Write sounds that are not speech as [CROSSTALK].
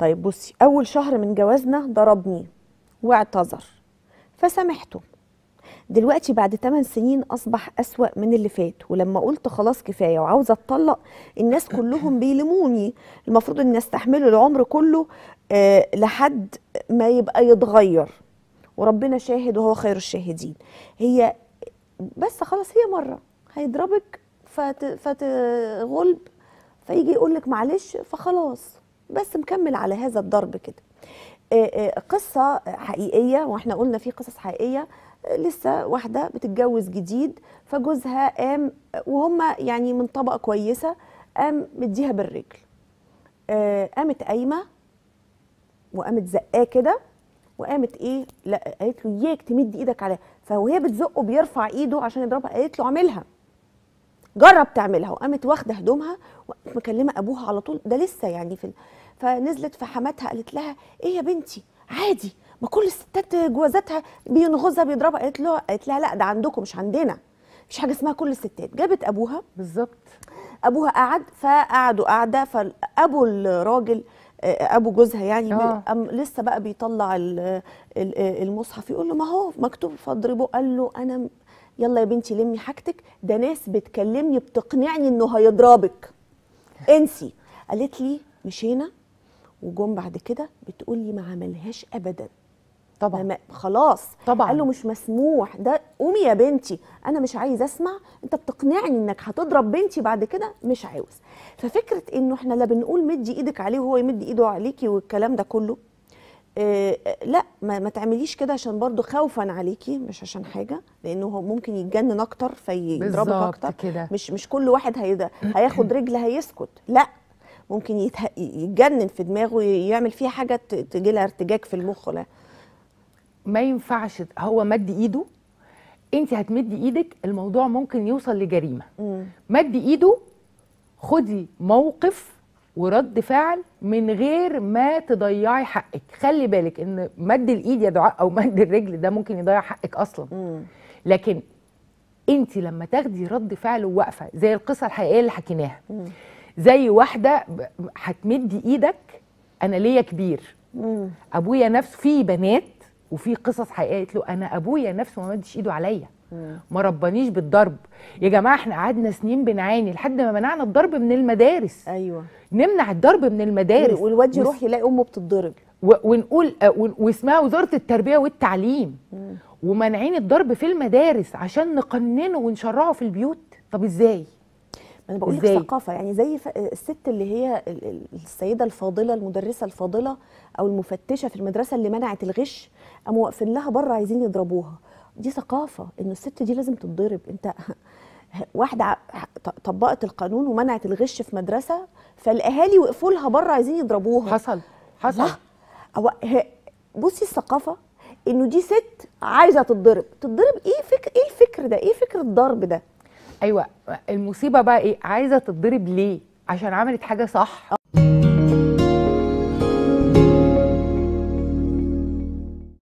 طيب بصي أول شهر من جوازنا ضربني واعتذر فسامحته دلوقتي بعد 8 سنين أصبح أسوأ من اللي فات ولما قلت خلاص كفاية وعاوزة أتطلق الناس كلهم بيلموني المفروض إني أستحمله العمر كله آه لحد ما يبقى يتغير وربنا شاهد وهو خير الشاهدين هي بس خلاص هي مرة هيضربك فت... فتغلب فيجي يقول لك معلش فخلاص بس مكمل على هذا الضرب كده آه، آه، قصة حقيقية واحنا قلنا في قصص حقيقية آه، لسه واحدة بتتجوز جديد فجوزها قام وهم يعني من طبقة كويسة قام مديها بالرجل قامت قايمة وقامت زقاه كده وقامت ايه لا قالت له اياك تمد ايدك عليها فوهي بتزقه بيرفع ايده عشان يضربها قالت له اعملها جرب تعملها وقامت واخده هدومها مكلمه ابوها على طول ده لسه يعني في فنزلت فحماتها قالت لها ايه يا بنتي عادي ما كل الستات جوازاتها بينغزها بيضربها قالت له قالت لها لا ده عندكم مش عندنا مش حاجه اسمها كل الستات جابت ابوها بالظبط ابوها قعد فقعدوا قعده فابو الراجل آه، ابو جوزها يعني آه. لسه بقى بيطلع المصحف يقول له ما هو مكتوب فاضربه قال له انا يلا يا بنتي لمي حاجتك ده ناس بتكلمني بتقنعني انه هيضربك انسي قالت لي مشينا وجم بعد كده بتقول لي ما عملهاش ابدا طبعا ما خلاص طبعا قال له مش مسموح ده قومي يا بنتي انا مش عايز اسمع انت بتقنعني انك هتضرب بنتي بعد كده مش عاوز ففكره انه احنا لا بنقول مدي ايدك عليه وهو يمد ايده عليكي والكلام ده كله آه، لا ما, ما تعمليش كده عشان برضو خوفا عليكي مش عشان حاجه لانه هو ممكن يتجنن اكتر فيضربك اكتر كده. مش مش كل واحد هيدا هياخد [CLEARS THROAT] رجل هيسكت لا ممكن يتجنن في دماغه يعمل فيها حاجه تجي لها ارتجاج في المخ ولا ما ينفعش هو مد ايده انت هتمدي ايدك الموضوع ممكن يوصل لجريمه مد ايده خدي موقف ورد فعل من غير ما تضيعي حقك خلي بالك ان مد الايد يا دعاء او مد الرجل ده ممكن يضيع حقك اصلا مم. لكن انت لما تاخدي رد فعل وواقفه زي القصه الحقيقيه اللي حكيناها زي واحده هتمدي ايدك انا ليا كبير مم. ابويا نفسه في بنات وفي قصص حقيقيه قالت له انا ابويا نفسه ما مدش ايده عليا ما ربانيش بالضرب يا جماعه احنا قعدنا سنين بنعاني لحد ما منعنا الضرب من المدارس ايوه نمنع الضرب من المدارس والواد يروح يلاقي امه بتتضرب ونقول آه، واسمها وزاره التربيه والتعليم ومنعين الضرب في المدارس عشان نقننه ونشرعه في البيوت طب ازاي انا بقول لك ثقافه يعني زي الست اللي هي السيده الفاضله المدرسه الفاضله او المفتشه في المدرسه اللي منعت الغش قاموا واقفين لها بره عايزين يضربوها دي ثقافه ان الست دي لازم تتضرب انت [LAUGHS] واحده طبقت القانون ومنعت الغش في مدرسه فالاهالي وقفوا لها بره عايزين يضربوها حصل حصل أو بصي الثقافه انه دي ست عايزه تتضرب تتضرب ايه فكر ايه الفكر ده ايه فكر الضرب ده ايوه المصيبه بقى ايه عايزه تتضرب ليه عشان عملت حاجه صح